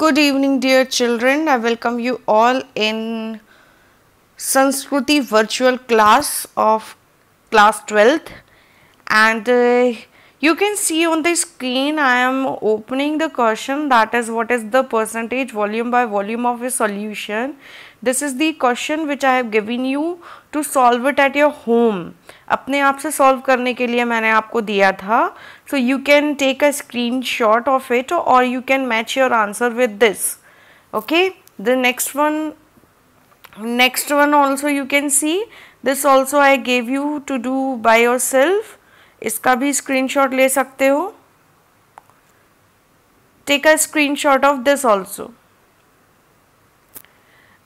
Good evening dear children. I welcome you all in Sanskriti virtual class of class 12th and uh, you can see on the screen I am opening the question that is what is the percentage volume by volume of a solution this is the question which I have given you to solve it at your home अपने आप से solve करने के लिए मैंने आपको दिया था so you can take a screenshot of it और you can match your answer with this okay the next one next one also you can see this also I gave you to do by yourself इसका भी screenshot ले सकते हो take a screenshot of this also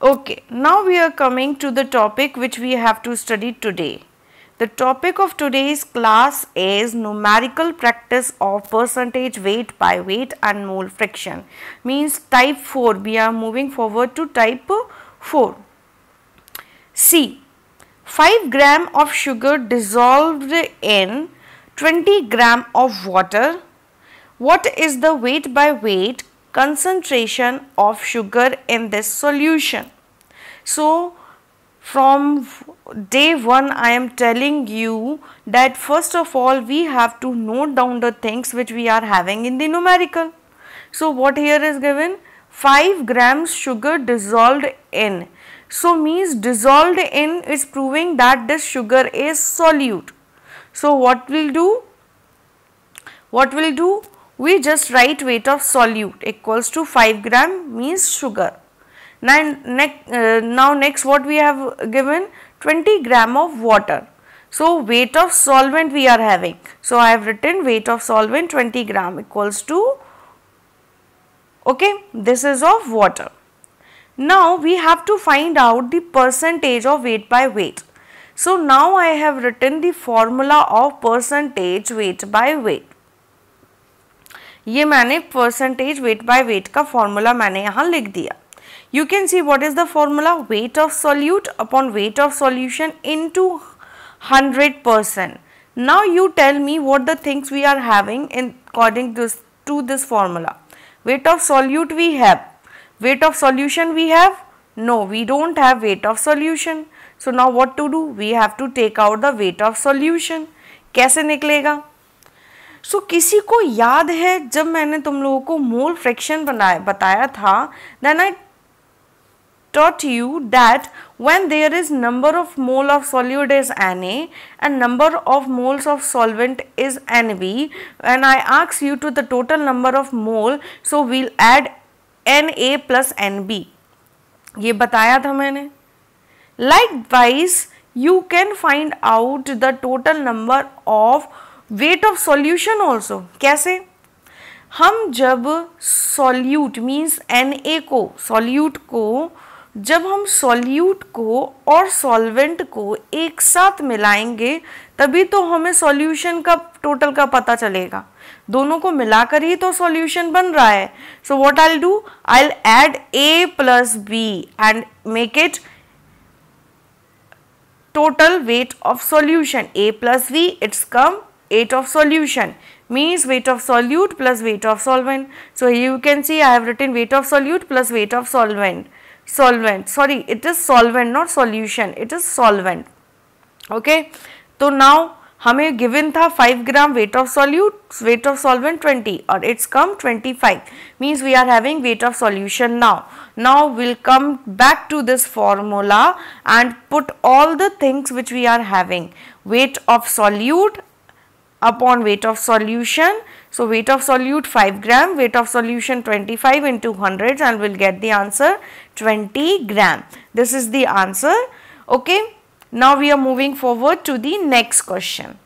Okay, now we are coming to the topic which we have to study today. The topic of today's class is numerical practice of percentage weight by weight and mole fraction means type 4 we are moving forward to type 4. C 5 gram of sugar dissolved in 20 gram of water. What is the weight by weight concentration of sugar in this solution. So, from day 1 I am telling you that first of all we have to note down the things which we are having in the numerical. So, what here is given? 5 grams sugar dissolved in. So, means dissolved in is proving that this sugar is solute. So, what will do? What will do? we just write weight of solute equals to 5 gram means sugar. Now, ne uh, now next what we have given 20 gram of water. So, weight of solvent we are having. So, I have written weight of solvent 20 gram equals to okay this is of water. Now, we have to find out the percentage of weight by weight. So, now I have written the formula of percentage weight by weight. ये मैंने percentage weight by weight का formula मैंने यहाँ लिख दिया you can see what is the formula weight of solute upon weight of solution into hundred percent now you tell me what the things we are having in according to this formula weight of solute we have weight of solution we have no we don't have weight of solution so now what to do we have to take out the weight of solution कैसे निकलेगा सो so, किसी को याद है जब मैंने तुम लोगों को मोल फ्रैक्शन बनाया बताया था then I taught you that when there is number of mole of solute is n and number of moles of solvent is n B and I आक्स you to the total number of mole so we'll add n A plus n B ये बताया था मैंने likewise you can find out the total number of weight of solution also कैसे हम जब solute means N A को solute को जब हम सॉल्यूट को और सॉल्वेंट को एक साथ मिलाएंगे तभी तो हमें सॉल्यूशन का टोटल का पता चलेगा दोनों को मिलाकर ही तो सॉल्यूशन बन रहा है so what I do I add A plus B and make it total weight of solution A plus B it's come Weight of solution means weight of solute plus weight of solvent. So, here you can see I have written weight of solute plus weight of solvent. Solvent, sorry, it is solvent, not solution, it is solvent. Okay, so now we given tha 5 gram weight of solute, weight of solvent 20 or it's come 25 means we are having weight of solution now. Now we'll come back to this formula and put all the things which we are having weight of solute upon weight of solution. So, weight of solute 5 gram, weight of solution 25 into 100 and we will get the answer 20 gram. This is the answer. Okay. Now, we are moving forward to the next question.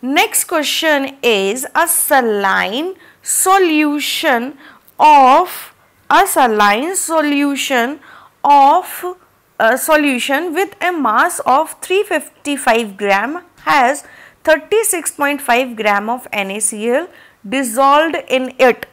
Next question is a saline solution of a saline solution of a solution with a mass of 355 gram has 36.5 gram of NaCl dissolved in it.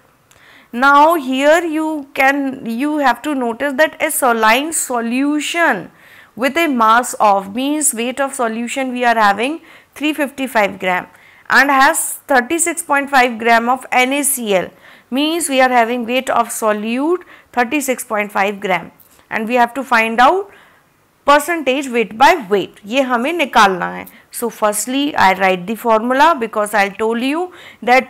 Now here you can you have to notice that a saline solution with a mass of means weight of solution we are having 355 gram and has 36.5 gram of NaCl means we are having weight of solute 36.5 gram. And we have to find out percentage weight by weight ये हमें निकालना है so firstly I write the formula because I told you that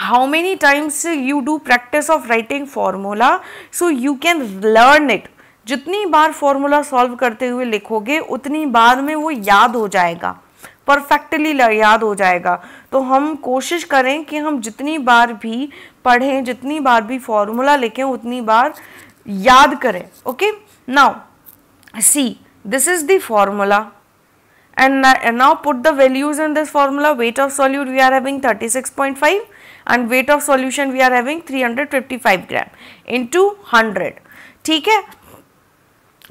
how many times you do practice of writing formula so you can learn it जितनी बार formula solve करते हुए लिखोगे उतनी बार में वो याद हो जाएगा परफेक्टली याद हो जाएगा तो हम कोशिश करें कि हम जितनी बार भी पढ़ें जितनी बार भी फॉर्मूला लिखें उतनी बार याद करें okay now see this is the formula and now put the values in this formula weight of solute we are having 36.5 and weight of solution we are having 355 gram into 100 ठीक है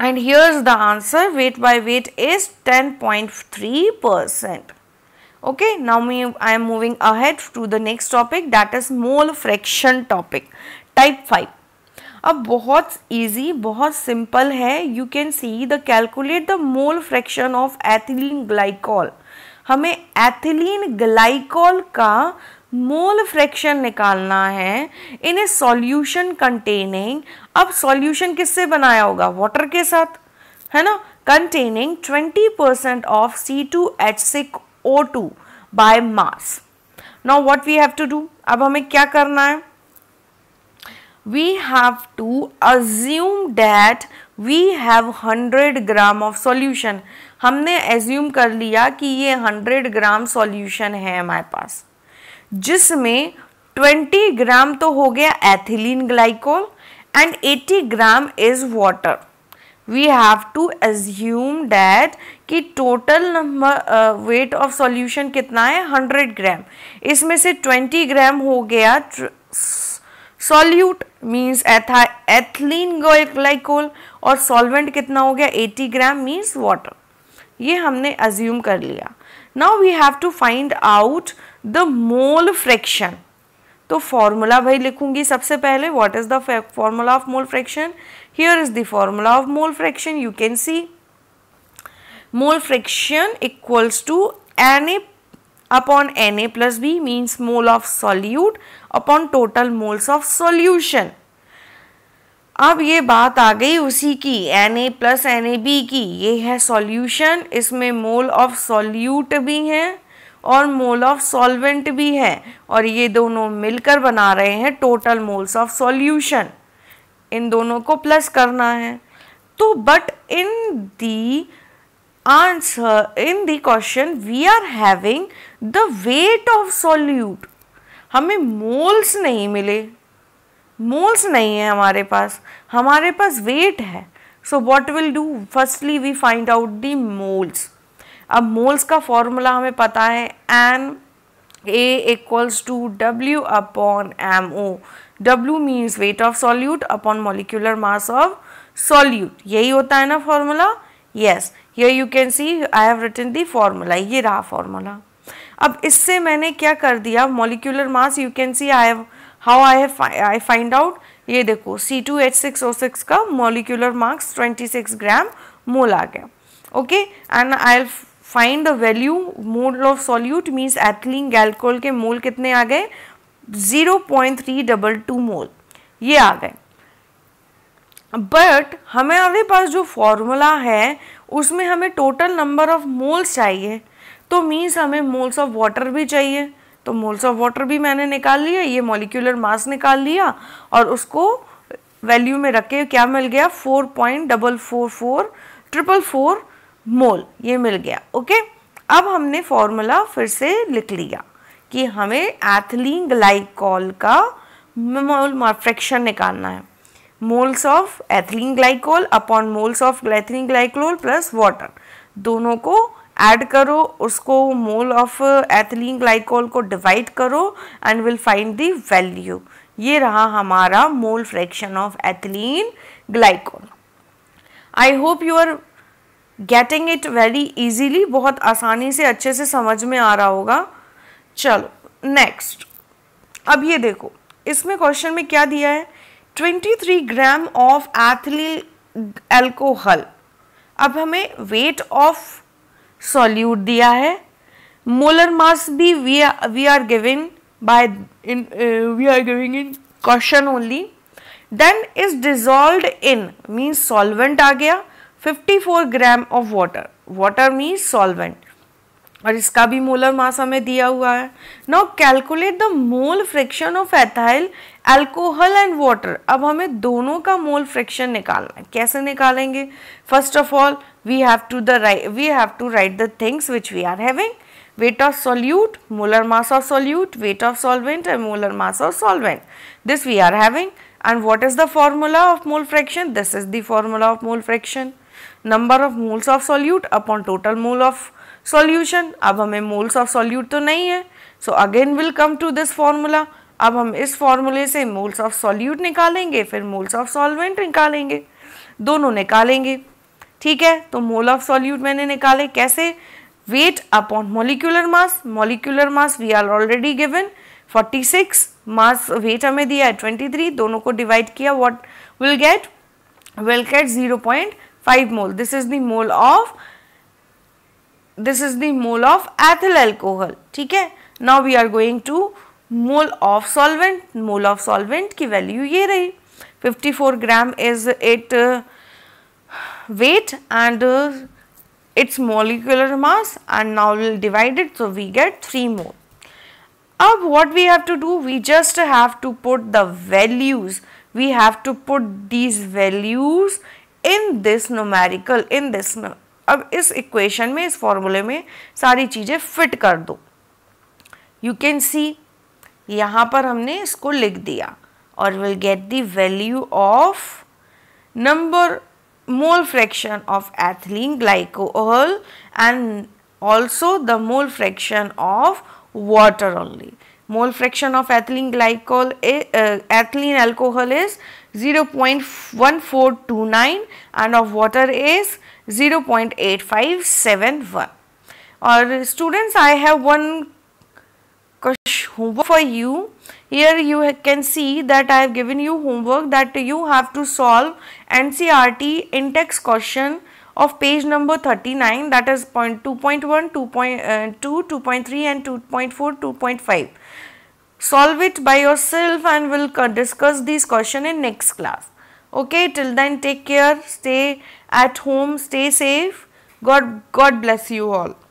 and here's the answer weight by weight is 10.3 percent okay now me I am moving ahead to the next topic that is mole fraction topic type 5 अब बहुत easy बहुत simple है you can see the calculate the mole fraction of ethylene glycol हमें ethylene glycol का mole fraction निकालना है in a solution containing अब solution किससे बनाया होगा वाटर के साथ है ना containing 20% percent of C two H six O two by mass now what we have to do अब हमें क्या करना है we have to assume that we have 100 gram of solution हमने assume कर लिया कि ये 100 gram solution है हमारे पास जिसमें 20 ग्राम तो हो गया ethylene glycol and 80 gram is water we have to assume that कि total number weight of solution कितना है 100 ग्राम इसमें से 20 ग्राम हो गया सॉल्यूट मीन्स एथा एथलीन ग्लाइकोल और सॉल्वेंट कितना हो गया 80 ग्राम मीन्स वाटर ये हमने अज्यूम कर लिया now we have to find out the mole fraction तो फॉर्मूला भाई लिखूंगी सबसे पहले what is the formula of mole fraction here is the formula of mole fraction you can see mole fraction equals to n A n A plus B means mole of solute upon total moles of solution अब ये बात आ गई उसी की n A plus n A B की ये है सॉल्यूशन इसमें मोल ऑफ सॉल्यूट भी हैं और मोल ऑफ सॉल्वेंट भी है और ये दोनों मिलकर बना रहे हैं टोटल मोल्स ऑफ सॉल्यूशन इन दोनों को प्लस करना है तो but in the answer in the question we are having the weight of solute हमें मोल्स नहीं मिले मोल्स नहीं है हमारे पास हमारे पास वेट है so what will do firstly we find out the moles अब मोल्स का फॉर्मूला हमें पता है n A equals to W upon M O W means weight of solute upon molecular mass of solute यही होता है ना formula yes here you can see I have written the formula ये रहा फॉर्मूला अब इससे मैंने क्या कर दिया molecular mass you can see I have how I have I find out ये देखो C two H six O six का molecular marks twenty six gram mole आ गया okay and I find the value mole of solute means ethylene glycol के mole कितने आ गए zero point three double two mole ये आ गए बट हमें हमारे पास जो फॉर्मूला है उसमें हमें टोटल नंबर ऑफ मोल्स चाहिए तो मीन्स हमें मोल्स ऑफ वाटर भी चाहिए तो मोल्स ऑफ वाटर भी मैंने निकाल लिया ये मोलिकुलर मास निकाल लिया और उसको वैल्यू में रख के क्या मिल गया four point double four four triple four mole ये मिल गया ओके अब हमने फॉर्मूला फिर से लिख लिया कि हमें एथलीन ग्लाइकॉल का मोल फ्रैक्शन निकालना है moles of ethylene glycol upon moles of ethylene glycol plus water दोनों को ऐड करो उसको मोल ऑफ एथिलीन ग्लाइकोल को डिवाइड करो and will find the value ये रहा हमारा mole fraction of ethylene glycol I hope you are getting it very easily बहुत आसानी से अच्छे से समझ में आ रहा होगा चलो नेक्स्ट अब ये देखो इसमें क्वेश्चन में क्या दिया है twenty three gram of ethyl alcohol अब हमें वेट ऑफ सॉल्यूट दिया है मोलर मास भी we are giving by in we are giving in question only then is dissolve in means solvent आ गया fifty four gram of water water means solvent और इसका भी मोलर मास हमें दिया हुआ है now calculate the mole fraction of ethyl alcohol and water अब हमें दोनों का मोल फ्रिक्शन निकालना है कैसे निकालेंगे first of all we have to the write we have to write the things which we are having weight of solute molar mass of solute weight of solvent and molar mass of solvent this we are having and what is the formula of mole fraction this is the formula of mole fraction number of moles of solute upon total mole of solution अब हमें moles of solute तो नहीं है so again will come to this formula अब हम इस फॉर्मूले से मोल्स ऑफ सॉल्यूट निकालेंगे फिर मोल्स ऑफ सॉल्वेंट निकालेंगे दोनों निकालेंगे ठीक है तो मोल ऑफ सॉल्यूट मैंने निकाले कैसे weight upon molecular mass molecular mass we are already given 46 mass weight हमें दिया है 23 दोनों को डिवाइड किया what will get will get 0.5 mole this is the mole of this is the mole of ethyl alcohol ठीक है now we are going to mole of solvent mole of solvent की value ये रही 54 gram is it uh, weight and uh, its molecular mass and now we'll divide it so we get 3 mole अब what we have to do we just have to put the values we have to put these values in this numerical in this अब इस equation में इस फॉर्मूले में सारी चीज़ें fit कर दो यू कैन सी यहाँ पर हमने इसको लिख दिया और will get the value of number mole fraction of ethylene glycol and also the mole fraction of water only mole fraction of ethylene glycol ethylene alcohol is 0.1429 and of water is 0.8571 or students I have one homework for you here you can see that I have given you homework that you have to solve NCRT in-text question of page number 39 that is point 2.1, 2.2, uh, 2.3 and 2.4, 2.5 solve it by yourself and we'll discuss these question in next class okay till then take care stay at home stay safe god god bless you all